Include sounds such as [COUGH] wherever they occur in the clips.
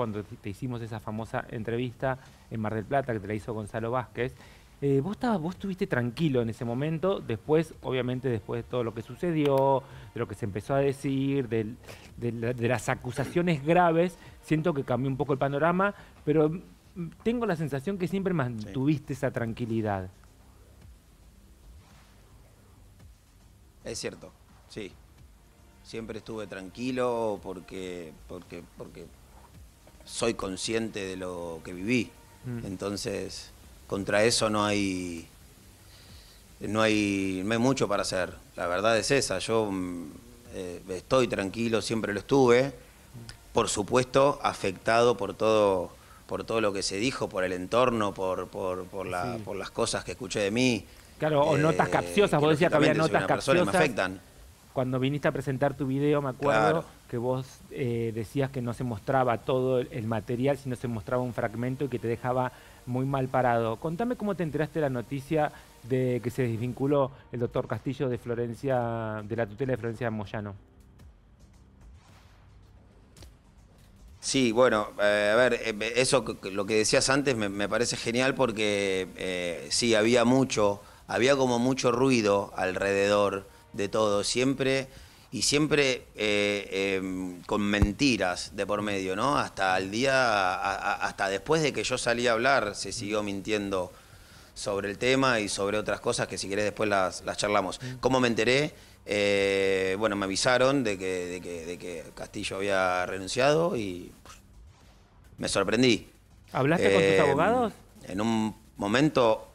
cuando te hicimos esa famosa entrevista en Mar del Plata que te la hizo Gonzalo Vázquez. Eh, vos, estabas, vos estuviste tranquilo en ese momento, después, obviamente, después de todo lo que sucedió, de lo que se empezó a decir, de, las acusaciones graves, siento que cambió un poco el panorama, pero tengo la sensación que siempre mantuviste esa tranquilidad. Es cierto, sí. Siempre estuve tranquilo porque, porque, porque soy consciente de lo que viví. Mm. Entonces, contra eso no hay, no hay, no hay mucho para hacer. La verdad es esa. Yo mm, eh, estoy tranquilo, siempre lo estuve. Por supuesto, afectado por todo, por todo lo que se dijo, por el entorno, por, por, las cosas que escuché de mí. Claro, o eh, notas capciosas, vos decías que había notas capciosas. Me afectan. Cuando viniste a presentar tu video, me acuerdo que vos eh, decías que no se mostraba todo el material, sino se mostraba un fragmento y que te dejaba muy mal parado. Contame cómo te enteraste la noticia de que se desvinculó el doctor Castillo de Florencia, de la tutela de Florencia Moyano. Sí, bueno, eh, a ver, eh, eso lo que decías antes me, parece genial porque sí, había mucho, había como mucho ruido alrededor de todo. Siempre y siempre eh, em, con mentiras de por medio, ¿no? Hasta el día, hasta después de que yo salí a hablar, se siguió mintiendo sobre el tema y sobre otras cosas que si querés después las, las charlamos. Mm. ¿Cómo me enteré? Eh, bueno, me avisaron de que, de, que, de que, Castillo había renunciado y me sorprendí. ¿Hablaste con tus em, abogados? En un momento,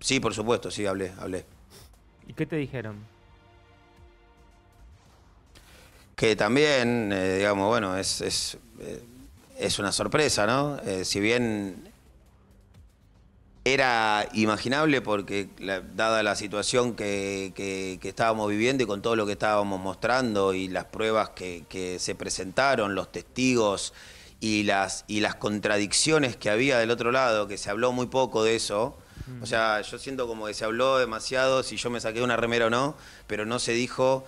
sí, por supuesto, sí, hablé, hablé. ¿Y qué te dijeron? que también, eh, digamos, bueno, es, es, eh, es una sorpresa, ¿no? Eh, si bien era imaginable porque dada la situación que, estábamos viviendo y con todo lo que estábamos mostrando y las pruebas que, que, se presentaron, los testigos y las, y las contradicciones que había del otro lado, que se habló muy poco de eso, mm. o sea, yo siento como que se habló demasiado si yo me saqué una remera o no, pero no se dijo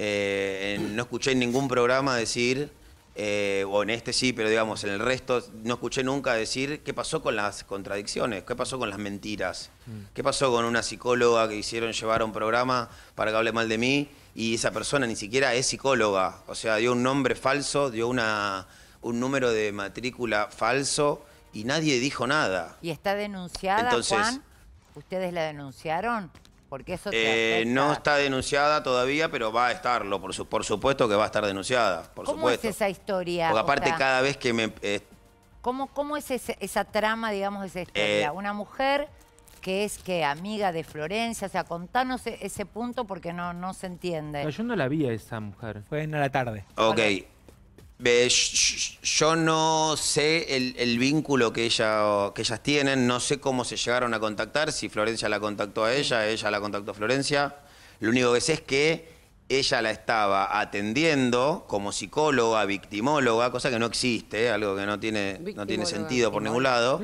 eh, no escuché en ningún programa decir, eh, o en este sí, pero digamos, en el resto no escuché nunca decir qué pasó con las contradicciones, qué pasó con las mentiras, mm. qué pasó con una psicóloga que hicieron llevar a un programa para que hable mal de mí y esa persona ni siquiera es psicóloga, o sea, dio un nombre falso, dio una, un número de matrícula falso y nadie dijo nada. ¿Y está denunciada, Entonces, ¿Ustedes la denunciaron? Eh, no está denunciada todavía, pero va a estarlo, por, supuesto que va a estar denunciada, por ¿Cómo es esa historia? Porque aparte cada vez que me... Eh, ¿cómo, es esa, trama, digamos, esa historia? Eh, Una mujer que es que amiga de Florencia, o sea, contanos e, ese, punto porque no, no se entiende. yo no la vi a esa mujer, fue en la tarde. Ok, yo no sé el, vínculo que, ella, que ellas tienen, no sé cómo se llegaron a contactar, si Florencia la contactó a ella, ella la contactó a Florencia. Lo único que sé es que ella la estaba atendiendo como psicóloga, victimóloga, cosa que no existe, algo que no tiene, no tiene sentido por ningún lado.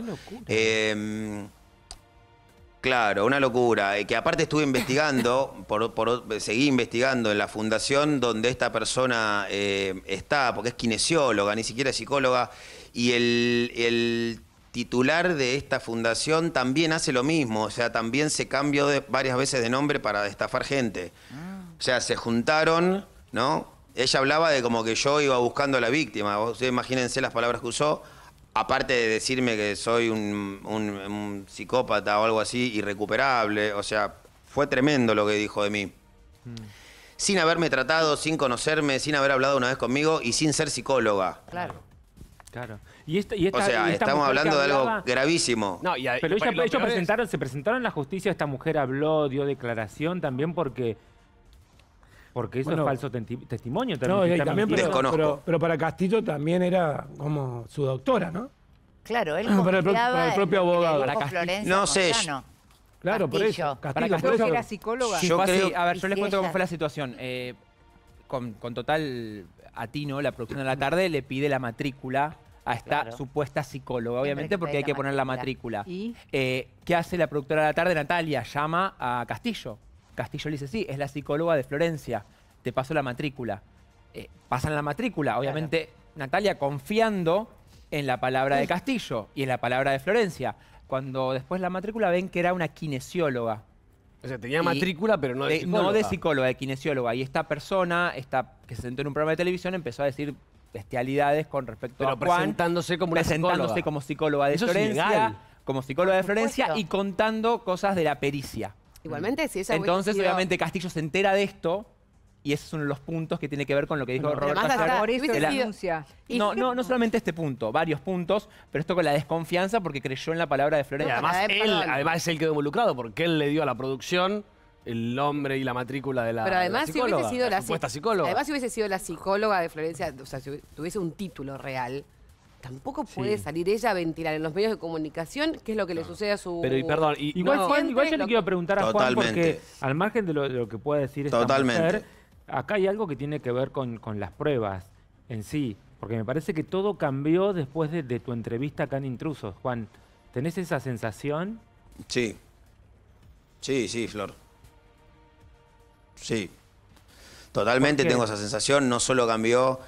Claro, una locura. Que aparte estuve investigando, [LAUGHS] por, seguí investigando en la fundación donde esta persona eh, está, porque es kinesióloga, ni siquiera es psicóloga, y el, titular de esta fundación también hace lo mismo, o sea, también se cambió de, varias veces de nombre para estafar gente. Ah. O sea, se juntaron, ¿no? Ella hablaba de como que yo iba buscando a la víctima, imagínense las palabras que usó aparte de decirme que soy un, psicópata o algo así, irrecuperable, o sea, fue tremendo lo que dijo de mí. Mm. Sin haberme tratado, sin conocerme, sin haber hablado una vez conmigo y sin ser psicóloga. Claro. Claro. o sea, estamos hablando de algo gravísimo. No, pero ellos presentaron, se presentaron en la justicia, esta mujer habló, dio declaración también porque porque eso es falso testimonio no, también. Pero, para Castillo también era como su doctora, ¿no? Claro, él para [LAUGHS] para el propio abogado. Para No sé. Claro, por eso. para Castillo, era psicóloga. Yo creo... a ver, yo les cuento cómo fue la situación. Eh, con, total atino, la producción de la tarde le pide la matrícula a esta supuesta psicóloga, obviamente, porque hay que poner la matrícula. Eh, ¿Qué hace la productora de la tarde? Natalia llama a Castillo Castillo le dice, sí, es la psicóloga de Florencia, te paso la matrícula. Eh, pasan la matrícula, obviamente Natalia confiando en la palabra de mm. Castillo y en la palabra de Florencia. Cuando después la matrícula ven que era una kinesióloga. O sea, tenía matrícula, pero no de, eh, psicóloga. No de psicóloga, de kinesióloga. Y esta persona, que se sentó en un programa de televisión, empezó a decir bestialidades con respecto a Juan. presentándose como presentándose como psicóloga de Florencia. como psicóloga de ah, Florencia y contando cosas de la pericia. Igualmente, si eso Entonces, Entonces, obviamente, Castillo se entera de esto y es ese uno de los puntos que tiene que ver con lo que dijo Robert No, no, no solamente este punto, varios puntos, pero esto con la desconfianza porque creyó en la palabra de Florencia. además, eh, él, además es él quedó involucrado porque él le dio a la producción el nombre y la matrícula de la, Pero además, si hubiese sido la, psicóloga. Además, si hubiese sido la psicóloga de Florencia, o sea, si tuviese un título real, tampoco puede salir ella a ventilar en los medios de comunicación qué es lo que le sucede a su. Pero y perdón, igual, yo le quiero preguntar a Juan porque al margen de lo, que pueda decir esta acá hay algo que tiene que ver con, las pruebas en sí, porque me parece que todo cambió después de, de tu entrevista acá en Intrusos, Juan. ¿Tenés esa sensación? Sí. Sí, sí, Flor. Sí. Totalmente tengo esa sensación. No solo cambió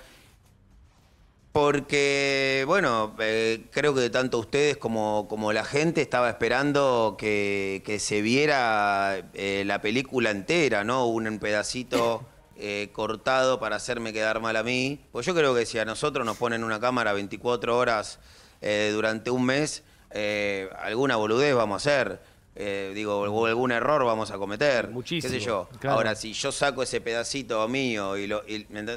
porque, bueno, eh, creo que tanto ustedes como, la gente estaba esperando que, se viera eh, la película entera, ¿no? Un pedacito [LAUGHS] eh, cortado para hacerme quedar mal a mí. Pues yo creo que si a nosotros nos ponen una cámara 24 horas durante un mes, alguna boludez vamos a hacer. Eh, digo, algún error vamos a cometer. Muchísimo. ¿Qué sé yo? Ahora, si yo saco ese pedacito mío y lo.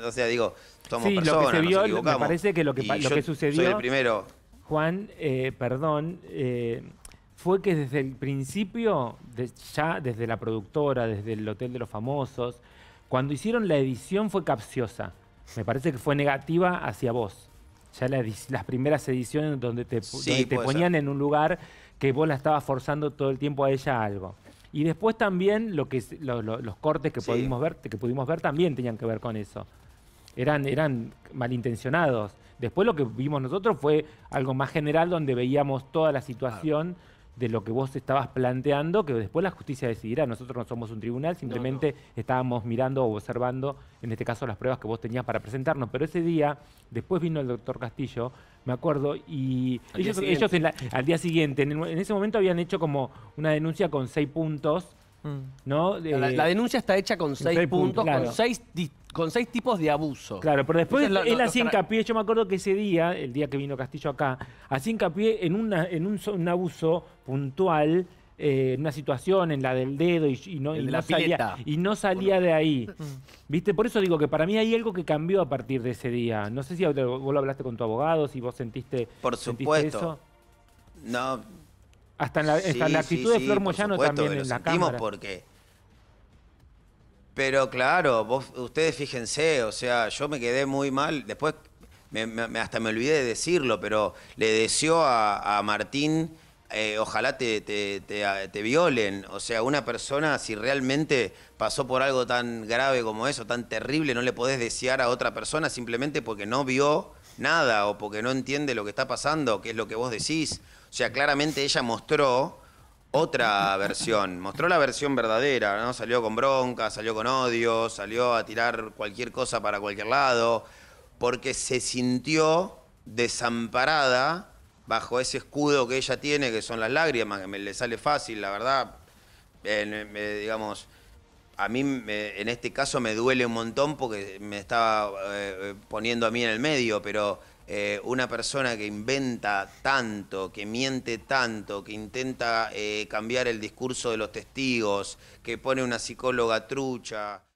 o sea, digo, somos sí, lo que se vio, Me parece que lo que, sucedió. Soy el primero. Juan, eh, perdón, eh, fue que desde el principio, ya desde la productora, desde el Hotel de los Famosos, cuando hicieron la edición fue capciosa. Me parece que fue negativa hacia vos. Ya las primeras ediciones donde te, ponían en un lugar que vos la estabas forzando todo el tiempo a ella algo. Y después también lo que, los cortes que, pudimos ver, que pudimos ver también tenían que ver con eso. Eran, eran malintencionados. Después lo que vimos nosotros fue algo más general donde veíamos toda la situación de lo que vos estabas planteando, que después la justicia decidirá. Nosotros no somos un tribunal, simplemente estábamos mirando o observando, en este caso, las pruebas que vos tenías para presentarnos. Pero ese día, después vino el doctor Castillo, me acuerdo, y ellos, al día siguiente, en, ese momento habían hecho como una denuncia con seis puntos. Mm. ¿no? Eh, la, denuncia está hecha con seis, puntos, con seis distintos con seis tipos de abuso. Claro, pero después él hacía hincapié, yo me acuerdo que ese día, el día que vino Castillo acá, hacía hincapié en, una, en un, abuso puntual eh, en una situación en la del dedo y, no, y no salía, y no salía de ahí. Mm, mm. ¿Viste? Por eso digo que para mí hay algo que cambió a partir de ese día. No sé si vos lo hablaste con tu abogado, si vos sentiste, por supuesto. No. Hasta en la, actitud de Flor Moyano también en la Cámara. porque pero claro, vos, ustedes fíjense, o sea, yo me quedé muy mal. Después me, hasta me olvidé de decirlo, pero le deseo a, Martín, eh, ojalá te, te, te, violen. O sea, una persona, si realmente pasó por algo tan grave como eso, tan terrible, no le podés desear a otra persona simplemente porque no vio nada o porque no entiende lo que está pasando, que es lo que vos decís. O sea, claramente ella mostró otra versión. Mostró la versión verdadera, ¿no? Salió con bronca, salió con odio, salió a tirar cualquier cosa para cualquier lado, porque se sintió desamparada bajo ese escudo que ella tiene, que son las lágrimas, que me le sale fácil, la verdad. Eh, digamos, a mí en este caso me duele un montón porque me estaba eh, eh, poniendo a mí en el medio, pero eh, una persona que inventa tanto, que miente tanto, que intenta eh, cambiar el discurso de los testigos, que pone una psicóloga trucha.